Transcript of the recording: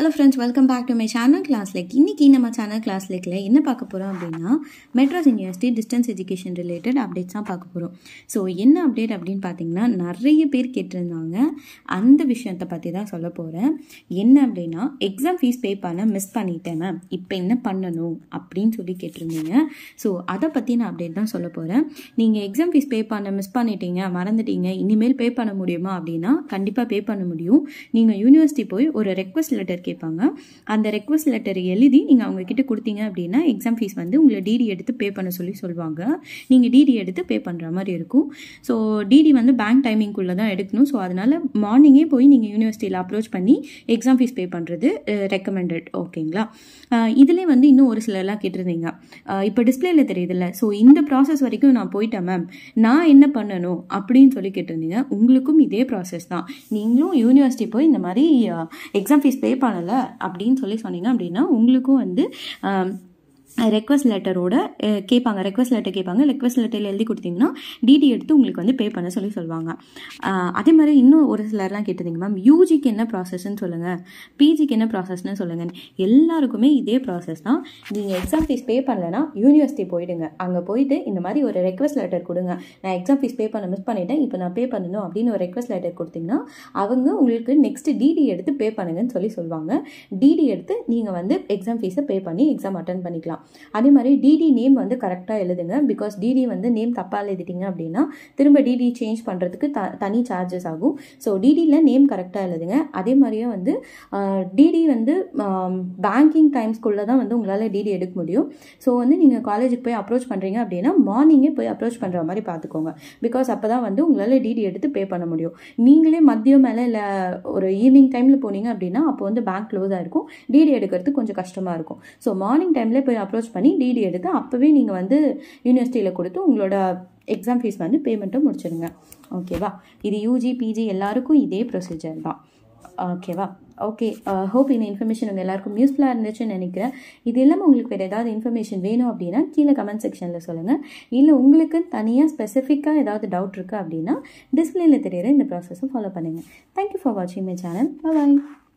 hello friends welcome back to my channel class like இன்றைக்கி நம்ம channel class லைக்கில் என்ன பார்க்க போகிறோம் அப்படின்னா Madras university distance education related updates தான் பார்க்க போகிறோம் ஸோ என்ன அப்டேட் அப்படின்னு பார்த்தீங்கன்னா நிறைய பேர் கேட்டிருந்தாங்க அந்த விஷயத்தை பற்றி தான் சொல்ல போகிறேன் என்ன அப்படின்னா எக்ஸாம் ஃபீஸ் பே பண்ண மிஸ் பண்ணிட்டேன் மேம் இப்போ என்ன பண்ணணும் அப்படின்னு சொல்லி கேட்டிருந்தீங்க ஸோ அதை பற்றி நான் அப்டேட் தான் சொல்ல போகிறேன் நீங்கள் எக்ஸாம் ஃபீஸ் பே பண்ண மிஸ் பண்ணிட்டீங்க மறந்துட்டீங்க இனிமேல் பே பண்ண முடியுமா அப்படின்னா கண்டிப்பாக பே பண்ண முடியும் நீங்கள் யூனிவர்சிட்டி போய் ஒரு ரெக்வஸ்ட் லெட்டர் கேட்பாங்க அந்த ரெக்வஸ்ட் லெட்டர் எழுதி நீங்கள் அவங்க கிட்ட கொடுத்தீங்க அப்படின்னா எக்ஸாம் ஃபீஸ் வந்து உங்களை டிடி எடுத்து பே பண்ண சொல்லி சொல்லுவாங்க நீங்கள் டிடி எடுத்து பே பண்ணுற மாதிரி இருக்கும் ஸோ டிடி வந்து பேங்க் டைமிங்குள்ளே தான் எடுக்கணும் ஸோ அதனால் மார்னிங்கே போய் நீங்கள் யூனிவர்சிட்டியில் அப்ரோச் பண்ணி எக்ஸாம் ஃபீஸ் பே பண்ணுறது ரெக்கமெண்டட் ஓகேங்களா இதிலே வந்து இன்னும் ஒரு சிலர்லாம் கேட்டிருந்தீங்க இப்போ டிஸ்பிளேல தெரியுதுல்ல ஸோ இந்த ப்ராசஸ் வரைக்கும் நான் போயிட்டேன் மேம் நான் என்ன பண்ணணும் அப்படின்னு சொல்லி கேட்டிருந்தீங்க உங்களுக்கும் இதே ப்ராசஸ் தான் நீங்களும் யூனிவர்சிட்டி போய் இந்த மாதிரி எக்ஸாம் ஃபீஸ் பே பண்ண பண்ணலை அப்படின்னு சொல்லி சொன்னீங்க அப்படின்னா உங்களுக்கும் வந்து ரெக்வஸ்ட் லெட்டரோட கேட்பாங்க ரெக்வஸ்ட் லெட்டர் கேட்பாங்க ரெக்வஸ்ட் லெட்டரில் எழுதி கொடுத்தீங்கன்னா டிடி எடுத்து உங்களுக்கு வந்து பே பண்ண சொல்லி சொல்லுவாங்க அதே மாதிரி இன்னும் ஒரு சிலர்லாம் கேட்டதுங்க மேம் யூஜிக்கு என்ன ப்ராசஸ்ன்னு சொல்லுங்கள் பிஜிக்கு என்ன ப்ராசஸ்னு சொல்லுங்கள் எல்லாருக்குமே இதே ப்ராசஸ் தான் நீங்கள் எக்ஸாம் ஃபீஸ் பே பண்ணலைன்னா யூனிவர்சிட்டி போயிடுங்க அங்கே போயிட்டு இந்த மாதிரி ஒரு ரெக்வஸ்ட் லெட்டர் கொடுங்க நான் எக்ஸாம் ஃபீஸ் பே பண்ண மிஸ் பண்ணிட்டேன் இப்போ நான் பே பண்ணணும் அப்படின்னு ஒரு ரெக்வஸ்ட் லெட்டர் கொடுத்தீங்கன்னா அவங்க உங்களுக்கு நெக்ஸ்ட் டிடி எடுத்து பே பண்ணுங்கன்னு சொல்லி சொல்லுவாங்க டிடி எடுத்து நீங்கள் வந்து எக்ஸாம் ஃபீஸை பே பண்ணி எக்ஸாம் அட்டன் பண்ணிக்கலாம் பண்ணிக்கலாம் அதே மாதிரி டிடி நேம் வந்து கரெக்டாக எழுதுங்க பிகாஸ் டிடி வந்து நேம் தப்பாக எழுதிட்டிங்க அப்படின்னா திரும்ப டிடி சேஞ்ச் பண்ணுறதுக்கு த தனி சார்ஜஸ் ஆகும் ஸோ டிடியில் நேம் கரெக்டாக எழுதுங்க அதே மாதிரியே வந்து டிடி வந்து பேங்கிங் டைம்ஸ்குள்ளே தான் வந்து உங்களால் டிடி எடுக்க முடியும் ஸோ வந்து நீங்கள் காலேஜுக்கு போய் அப்ரோச் பண்ணுறீங்க அப்படின்னா மார்னிங்கே போய் அப்ரோச் பண்ணுற மாதிரி பார்த்துக்கோங்க பிகாஸ் அப்போ தான் வந்து உங்களால் டிடி எடுத்து பே பண்ண முடியும் நீங்களே மதியம் மேலே இல்லை ஒரு ஈவினிங் டைமில் போனீங்க அப்படின்னா அப்போ வந்து பேங்க் க்ளோஸ் ஆகிருக்கும் டிடி எடுக்கிறது கொஞ்சம் கஷ்டமாக இருக்கும் ஸோ மார்னிங் டைமில் போய் அப்ரோச் பண்ணி டிடி எடுத்து அப்போவே நீங்கள் வந்து யூனிவர்சிட்டியில் கொடுத்து உங்களோட எக்ஸாம் ஃபீஸ் வந்து பேமெண்ட்டும் முடிச்சிடுங்க ஓகேவா இது யூஜி பிஜி எல்லாருக்கும் இதே ப்ரொசீஜர் தான் ஓகேவா ஓகே ஹோப் இந்த இன்ஃபர்மேஷன் உங்கள் எல்லாருக்கும் யூஸ்ஃபுல்லாக இருந்துச்சுன்னு நினைக்கிறேன் இது இல்லாமல் உங்களுக்கு வேறு ஏதாவது இன்ஃபர்மேஷன் வேணும் அப்படின்னா கீழே கமெண்ட் செக்ஷனில் சொல்லுங்கள் இல்லை உங்களுக்கு தனியாக ஸ்பெசிஃபிக்காக ஏதாவது டவுட் இருக்குது அப்படின்னா டிஸ்பிளேயில் தெரியிற இந்த ப்ராசஸும் ஃபாலோ பண்ணுங்கள் தேங்க்யூ ஃபார் வாட்சிங் மை சேனல் பாய்